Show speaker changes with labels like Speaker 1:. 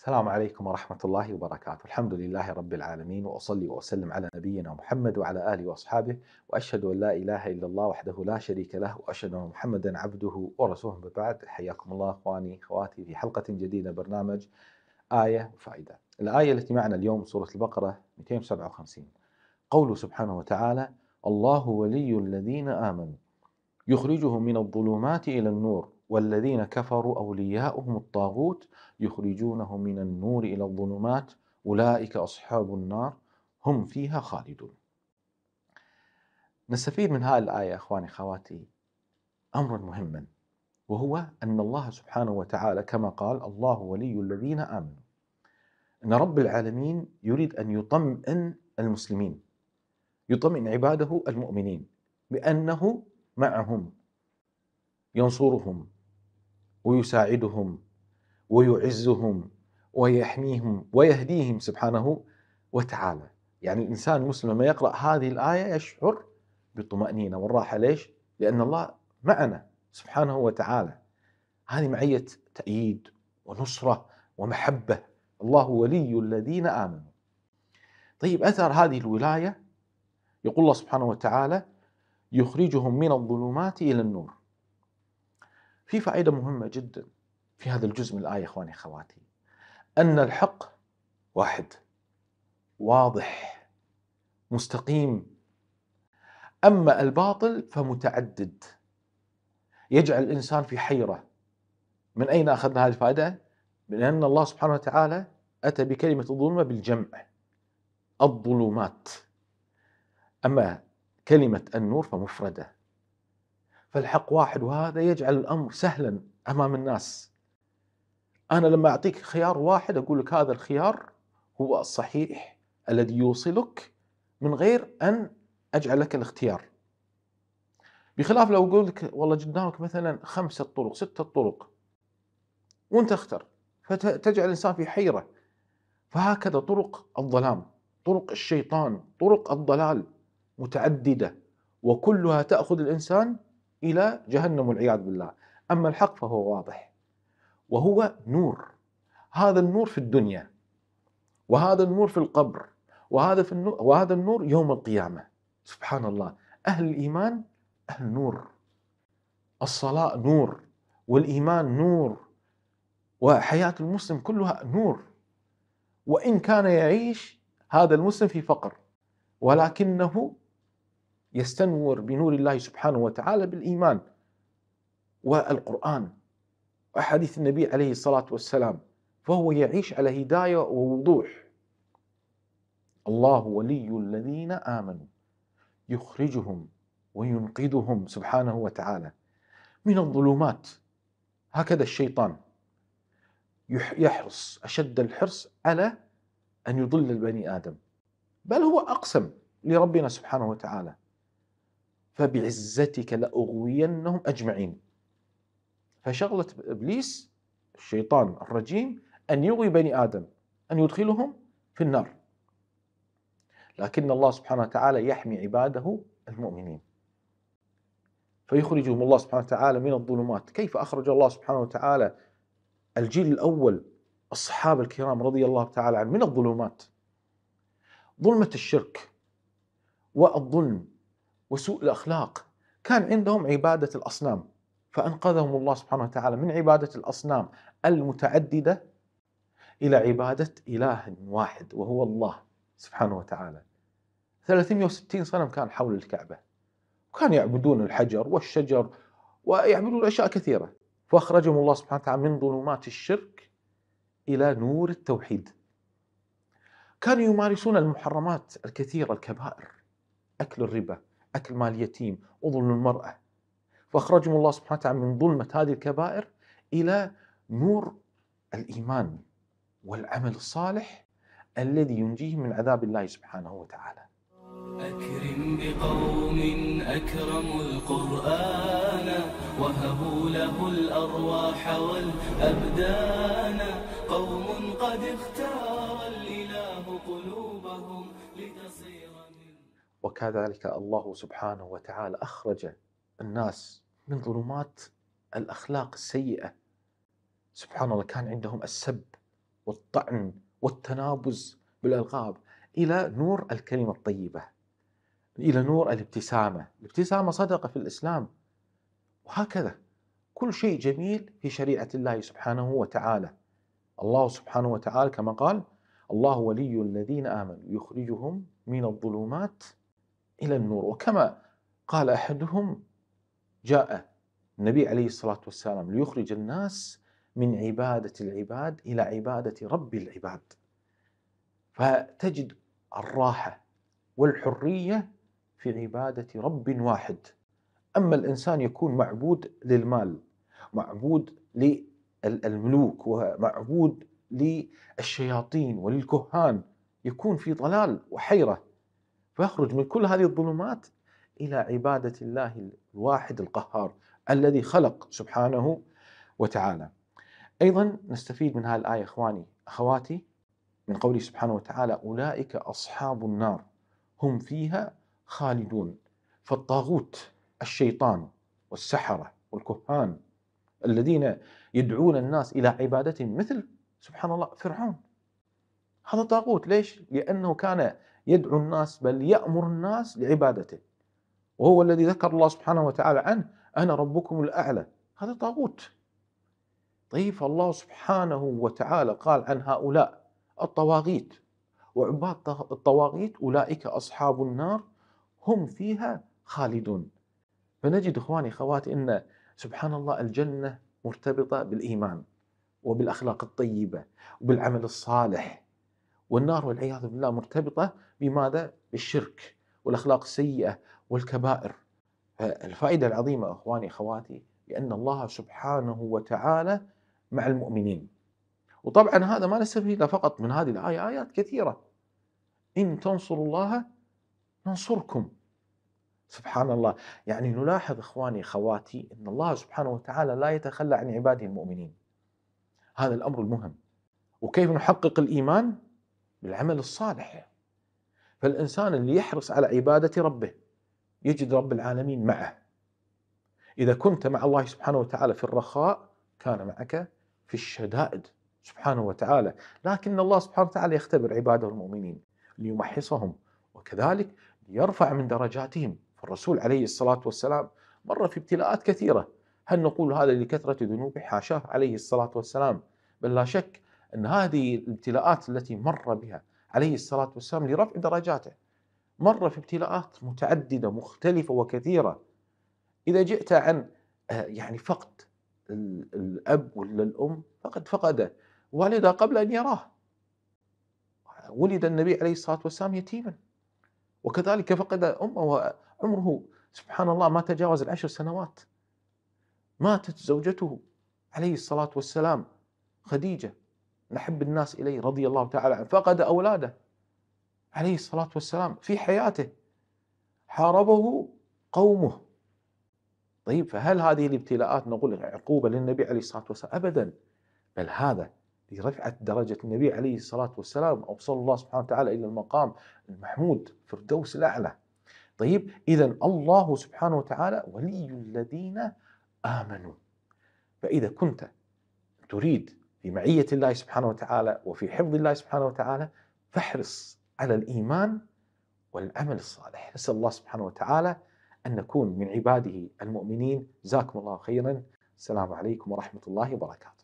Speaker 1: السلام عليكم ورحمة الله وبركاته، الحمد لله رب العالمين واصلي واسلم على نبينا محمد وعلى اله واصحابه واشهد ان لا اله الا الله وحده لا شريك له واشهد ان محمدا عبده ورسوله بعد حياكم الله اخواني اخواتي في حلقة جديدة برنامج آية وفائدة. الآية التي معنا اليوم سورة البقرة 257 قوله سبحانه وتعالى: الله ولي الذين آمنوا يخرجهم من الظلمات إلى النور والذين كفروا أولياؤهم الطاغوت يخرجونهم من النور إلى الظلمات أولئك أصحاب النار هم فيها خالدون نستفيد من هذه الآية أخواني خواتي أمرا مهما وهو أن الله سبحانه وتعالى كما قال الله ولي الذين آمنوا أن رب العالمين يريد أن يطمئن المسلمين يطمئن عباده المؤمنين بأنه معهم ينصرهم ويساعدهم ويعزهم ويحميهم ويهديهم سبحانه وتعالى يعني الإنسان المسلم لما يقرأ هذه الآية يشعر بالطمأنينة والراحة ليش؟ لأن الله معنا سبحانه وتعالى هذه معية تأييد ونصرة ومحبة الله ولي الذين آمنوا طيب أثر هذه الولاية يقول الله سبحانه وتعالى يخرجهم من الظلمات إلى النور في فائدة مهمة جدا في هذا الجزء من الآية إخواني أخواتي أن الحق واحد واضح مستقيم أما الباطل فمتعدد يجعل الإنسان في حيرة من أين أخذنا هذه الفائدة؟ من أن الله سبحانه وتعالى أتى بكلمة الظلمة بالجمع الظلمات أما كلمة النور فمفردة فالحق واحد وهذا يجعل الامر سهلا امام الناس. انا لما اعطيك خيار واحد اقول لك هذا الخيار هو الصحيح الذي يوصلك من غير ان اجعل لك الاختيار. بخلاف لو اقول لك والله قدامك مثلا خمسه طرق سته طرق وانت اختر فتجعل الانسان في حيره فهكذا طرق الظلام طرق الشيطان طرق الضلال متعدده وكلها تاخذ الانسان إلى جهنم والعياذ بالله أما الحق فهو واضح وهو نور هذا النور في الدنيا وهذا النور في القبر وهذا في النور وهذا النور يوم القيامة سبحان الله أهل الإيمان أهل نور الصلاة نور والإيمان نور وحياة المسلم كلها نور وإن كان يعيش هذا المسلم في فقر ولكنه يستنور بنور الله سبحانه وتعالى بالإيمان والقرآن وأحاديث النبي عليه الصلاة والسلام فهو يعيش على هداية ووضوح الله ولي الذين آمنوا يخرجهم وينقذهم سبحانه وتعالى من الظلمات هكذا الشيطان يحرص أشد الحرص على أن يضل البني آدم بل هو أقسم لربنا سبحانه وتعالى فبعزتك لأغوينهم أجمعين فشغلة إبليس الشيطان الرجيم أن يغوي بني آدم أن يدخلهم في النار لكن الله سبحانه وتعالى يحمي عباده المؤمنين فيخرجهم الله سبحانه وتعالى من الظلمات كيف أخرج الله سبحانه وتعالى الجيل الأول الصحابة الكرام رضي الله تعالى عنهم من الظلمات ظلمة الشرك والظلم وسوء الأخلاق كان عندهم عبادة الأصنام فأنقذهم الله سبحانه وتعالى من عبادة الأصنام المتعددة إلى عبادة إله واحد وهو الله سبحانه وتعالى 360 صنم كان حول الكعبة وكانوا يعبدون الحجر والشجر ويعبدون أشياء كثيرة فأخرجهم الله سبحانه وتعالى من ظلمات الشرك إلى نور التوحيد كانوا يمارسون المحرمات الكثيرة الكبائر أكل الربا أكل مال اليتيم وظلم المرأة فأخرجهم الله سبحانه وتعالى من ظلمة هذه الكبائر إلى نور الإيمان والعمل الصالح الذي ينجيهم من عذاب الله سبحانه وتعالى أكرم بقوم أكرموا القرآن وهبوا له الأرواح والأبدان قوم قد اختاروا وكذلك الله سبحانه وتعالى أخرج الناس من ظلمات الأخلاق السيئة سبحان الله كان عندهم السب والطعن والتنابز بالألقاب إلى نور الكلمة الطيبة إلى نور الابتسامة الابتسامة صدقة في الإسلام وهكذا كل شيء جميل في شريعة الله سبحانه وتعالى الله سبحانه وتعالى كما قال الله ولي الذين آمنوا يخرجهم من الظلمات إلى النور وكما قال أحدهم جاء النبي عليه الصلاة والسلام ليخرج الناس من عبادة العباد إلى عبادة رب العباد فتجد الراحة والحرية في عبادة رب واحد أما الإنسان يكون معبود للمال معبود للملوك ومعبود للشياطين وللكهان يكون في ضلال وحيرة فيخرج من كل هذه الظلمات إلى عبادة الله الواحد القهار الذي خلق سبحانه وتعالى أيضا نستفيد من هذه الآية إخواني أخواتي من قوله سبحانه وتعالى أولئك أصحاب النار هم فيها خالدون فالطاغوت الشيطان والسحرة والكهان الذين يدعون الناس إلى عبادتهم مثل سبحان الله فرعون هذا طاغوت ليش؟ لأنه كان يدعو الناس بل يأمر الناس لعبادته وهو الذي ذكر الله سبحانه وتعالى عنه أنا ربكم الأعلى هذا طاغوت طيب فالله سبحانه وتعالى قال عن هؤلاء الطواغيت وعباد الطواغيت أولئك أصحاب النار هم فيها خالدون فنجد إخواني أخواتي أن سبحان الله الجنة مرتبطة بالإيمان وبالأخلاق الطيبة وبالعمل الصالح والنار والعياذ بالله مرتبطة بماذا؟ بالشرك والأخلاق السيئة والكبائر الفائدة العظيمة أخواني أخواتي بأن الله سبحانه وتعالى مع المؤمنين وطبعا هذا ما نستفيده فقط من هذه الآية آيات كثيرة إن تنصروا الله ننصركم سبحان الله يعني نلاحظ إخواني أخواتي أن الله سبحانه وتعالى لا يتخلى عن عباده المؤمنين هذا الأمر المهم وكيف نحقق الإيمان بالعمل الصالح فالإنسان اللي يحرص على عبادة ربه يجد رب العالمين معه إذا كنت مع الله سبحانه وتعالى في الرخاء كان معك في الشدائد سبحانه وتعالى لكن الله سبحانه وتعالى يختبر عباده المؤمنين ليمحصهم وكذلك ليرفع من درجاتهم فالرسول عليه الصلاة والسلام مر في ابتلاءات كثيرة هل نقول هذا لكثرة ذنوبه حاشاه عليه الصلاة والسلام بل لا شك أن هذه الابتلاءات التي مر بها عليه الصلاة والسلام لرفع درجاته مر في ابتلاءات متعددة مختلفة وكثيرة إذا جئت عن آه، يعني فقد الأب ولا الأم فقد فقد والده قبل أن يراه ولد النبي عليه الصلاة والسلام يتيما وكذلك فقد أمه وعمره سبحان الله ما تجاوز العشر سنوات ماتت زوجته عليه الصلاة والسلام خديجة نحب الناس إليه رضي الله تعالى عنه فقد أولاده عليه الصلاة والسلام في حياته حاربه قومه طيب فهل هذه الابتلاءات نقول عقوبة للنبي عليه الصلاة والسلام أبدا بل هذا لرفعة درجة النبي عليه الصلاة والسلام أوصل الله سبحانه وتعالى إلى المقام المحمود فردوس الأعلى طيب إذا الله سبحانه وتعالى ولي الذين آمنوا فإذا كنت تريد في معية الله سبحانه وتعالى وفي حفظ الله سبحانه وتعالى فاحرص على الإيمان والعمل الصالح نسأل الله سبحانه وتعالى أن نكون من عباده المؤمنين جزاكم الله خيرا السلام عليكم ورحمة الله وبركاته